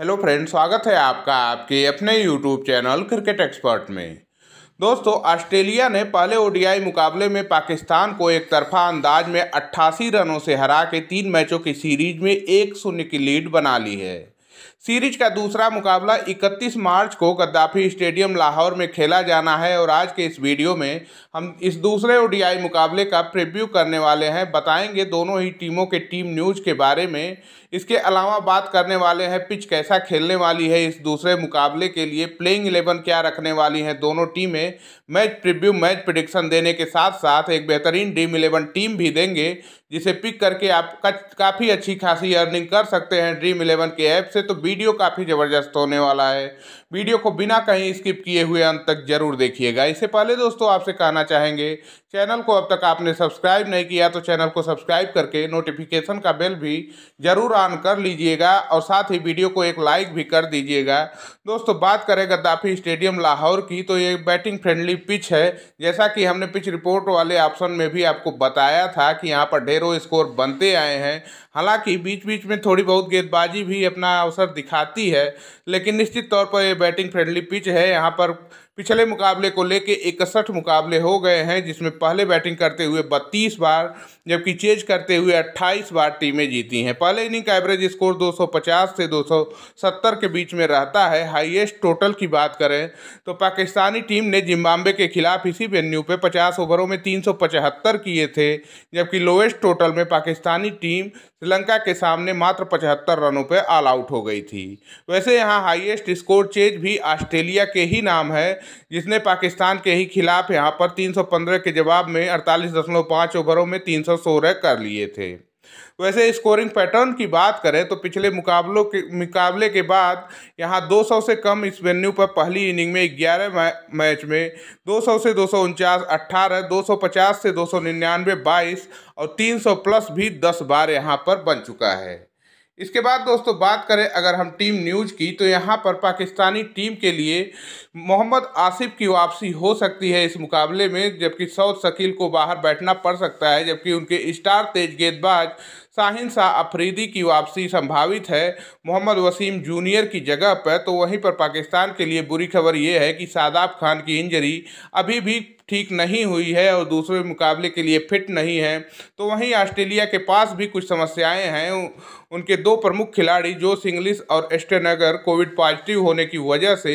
hello friend स्वागत है आपका आपके अपने यूट्यूब चैनल क्रिकेट एक्सपर्ट में दोस्तों ऑस्ट्रेलिया ने पहले ओडीआई मुकाबले में पाकिस्तान को एक तरफा अंदाज में 88 रनों से हरा के तीन मैचों की सीरीज में एक शून्य की लीड बना ली है सीरीज का दूसरा मुकाबला 31 मार्च को गद्दाफी स्टेडियम लाहौर में खेला जाना है और आज के इस वीडियो में हम इस दूसरे ओडीआई मुकाबले का प्रीव्यू करने वाले हैं बताएंगे दोनों ही टीमों के टीम न्यूज के बारे में इसके अलावा बात करने वाले हैं पिच कैसा खेलने वाली है इस दूसरे मुकाबले के लिए प्लेइंग इलेवन क्या रखने वाली हैं दोनों टीमें मैच प्रिव्यू मैच प्रडिक्शन देने के साथ साथ एक बेहतरीन ड्रीम इलेवन टीम भी देंगे जिसे पिक करके आप काफ़ी अच्छी खासी अर्निंग कर सकते हैं ड्रीम इलेवन के ऐप से तो बी वीडियो काफ़ी ज़बरदस्त होने वाला है वीडियो को बिना कहीं स्किप किए हुए अंत तक जरूर देखिएगा इससे पहले दोस्तों आपसे कहना चाहेंगे चैनल को अब तक आपने सब्सक्राइब नहीं किया तो चैनल को सब्सक्राइब करके नोटिफिकेशन का बेल भी ज़रूर ऑन कर लीजिएगा और साथ ही वीडियो को एक लाइक भी कर दीजिएगा दोस्तों बात करें गद्दाफी स्टेडियम लाहौर की तो ये बैटिंग फ्रेंडली पिच है जैसा कि हमने पिच रिपोर्ट वाले ऑप्शन में भी आपको बताया था कि यहाँ पर ढेरों स्कोर बनते आए हैं हालांकि बीच बीच में थोड़ी बहुत गेंदबाजी भी अपना अवसर दिखाती है लेकिन निश्चित तौर पर यह बैटिंग फ्रेंडली पिच है यहाँ पर पिछले मुकाबले को लेकर इकसठ मुकाबले हो गए हैं जिसमें पहले बैटिंग करते हुए बत्तीस बार जबकि चेज करते हुए अट्ठाईस बार टीमें जीती हैं पहले इनिंग का एवरेज स्कोर 250 से 270 के बीच में रहता है हाईएस्ट टोटल की बात करें तो पाकिस्तानी टीम ने जिम्बाब्वे के खिलाफ इसी वेन्यू पे 50 ओवरों में तीन किए थे जबकि लोएस्ट टोटल में पाकिस्तानी टीम श्रीलंका के सामने मात्र पचहत्तर रनों पर ऑल आउट हो गई थी वैसे यहाँ हाईएस्ट स्कोर चेज भी ऑस्ट्रेलिया के ही नाम है जिसने पाकिस्तान के ही खिलाफ यहाँ पर 315 के जब जवाब में अड़तालीस दशमलव पाँच ओवरों में तीन सौ सोलह कर लिए थे वैसे स्कोरिंग पैटर्न की बात करें तो पिछले मुकाबलों के मुकाबले के बाद यहां 200 से कम इस वेन्यू पर पहली इनिंग में 11 मैच में 200 से दो सौ उनचास अट्ठारह से दो सौ निन्यानवे बाईस और 300 प्लस भी 10 बार यहां पर बन चुका है इसके बाद दोस्तों बात करें अगर हम टीम न्यूज की तो यहाँ पर पाकिस्तानी टीम के लिए मोहम्मद आसिफ की वापसी हो सकती है इस मुकाबले में जबकि सऊद शकील को बाहर बैठना पड़ सकता है जबकि उनके स्टार तेज गेंदबाज शाहिन शाह अफरीदी की वापसी संभावित है मोहम्मद वसीम जूनियर की जगह पर तो वहीं पर पाकिस्तान के लिए बुरी खबर यह है कि शादाब खान की इंजरी अभी भी ठीक नहीं हुई है और दूसरे मुकाबले के लिए फिट नहीं है तो वहीं ऑस्ट्रेलिया के पास भी कुछ समस्याएं हैं उनके दो प्रमुख खिलाड़ी जो सिंगलिस और एस्टेनगर कोविड पॉजिटिव होने की वजह से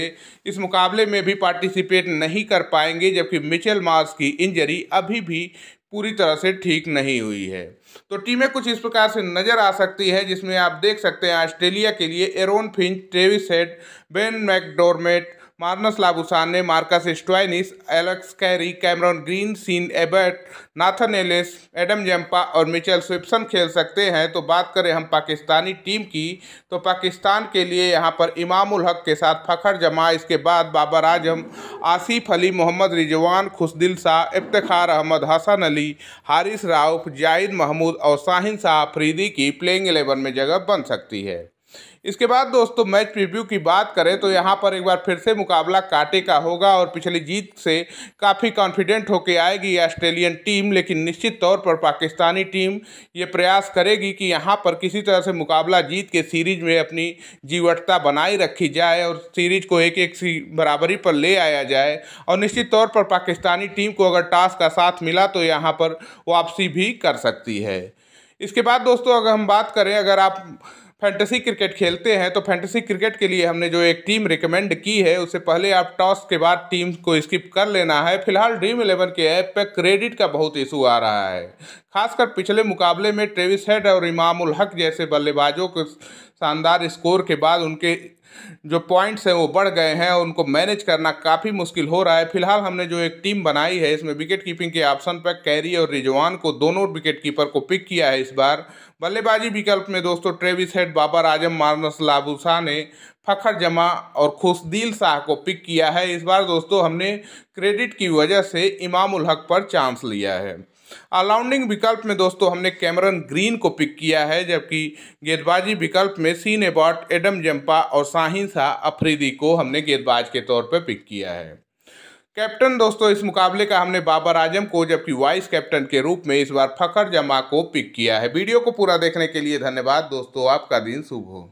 इस मुकाबले में भी पार्टिसिपेट नहीं कर पाएंगे जबकि मिचेल मार्स की इंजरी अभी भी पूरी तरह से ठीक नहीं हुई है तो टीमें कुछ इस प्रकार से नज़र आ सकती है जिसमें आप देख सकते हैं ऑस्ट्रेलिया के लिए Aaron Finch Travis Head Ben McDermott Marnus Labuschagne ने Marcus Stoinis Alex Carey Cameron Green Sean Abbott Nathan Ellis Adam Zampa और मिचेल स्विप्सन खेल सकते हैं तो बात करें हम पाकिस्तानी टीम की तो पाकिस्तान के लिए यहाँ पर इमामुल हक के साथ फ़खर जमा इसके बाद बाबर आजम आसिफ अली मोहम्मद रिजवान खुशदिल शाह इफ्तार अहमद हसन अली हारिस राउफ जाहिद महमूद और शाहिन शाह अफरीदी की प्लेइंग एलेवन में जगह बन सकती है इसके बाद दोस्तों मैच प्रीव्यू की बात करें तो यहाँ पर एक बार फिर से मुकाबला काटे का होगा और पिछली जीत से काफ़ी कॉन्फिडेंट होकर आएगी ऑस्ट्रेलियन टीम लेकिन निश्चित तौर पर पाकिस्तानी टीम ये प्रयास करेगी कि यहाँ पर किसी तरह से मुकाबला जीत के सीरीज में अपनी जीवटता बनाए रखी जाए और सीरीज को एक एक सी बराबरी पर ले आया जाए और निश्चित तौर पर पाकिस्तानी टीम को अगर टास्क का साथ मिला तो यहाँ पर वापसी भी कर सकती है इसके बाद दोस्तों अगर हम बात करें अगर आप फैंटेसी क्रिकेट खेलते हैं तो फैंटेसी क्रिकेट के लिए हमने जो एक टीम रिकमेंड की है उससे पहले आप टॉस के बाद टीम को स्किप कर लेना है फिलहाल ड्रीम इलेवन के ऐप पर क्रेडिट का बहुत इशू आ रहा है खासकर पिछले मुकाबले में ट्रेविस हेड और इमाम हक जैसे बल्लेबाजों के शानदार स्कोर के बाद उनके जो पॉइंट्स हैं वो बढ़ गए हैं और उनको मैनेज करना काफ़ी मुश्किल हो रहा है फिलहाल हमने जो एक टीम बनाई है इसमें विकेट कीपिंग के ऑप्शन पर कैरी और रिजवान को दोनों विकेट कीपर को पिक किया है इस बार बल्लेबाजी विकल्प में दोस्तों Travis Head Babar Azam Marnus Labuschagne ने फखर जमा और खुशदील शाह को पिक किया है इस बार दोस्तों हमने क्रेडिट की वजह से इमाम हक पर चांस लिया है अलाउंडिंग विकल्प में दोस्तों हमने कैमरन ग्रीन को पिक किया है जबकि गेंदबाजी विकल्प में सीन एबॉट एडम जम्पा और शाहिन शाह अफरीदी को हमने गेंदबाज के तौर पर पिक किया है कैप्टन दोस्तों इस मुकाबले का हमने बाबर आजम को जबकि वाइस कैप्टन के रूप में इस बार फखर जमा को पिक किया है वीडियो को पूरा देखने के लिए धन्यवाद दोस्तों आपका दिन शुभ हो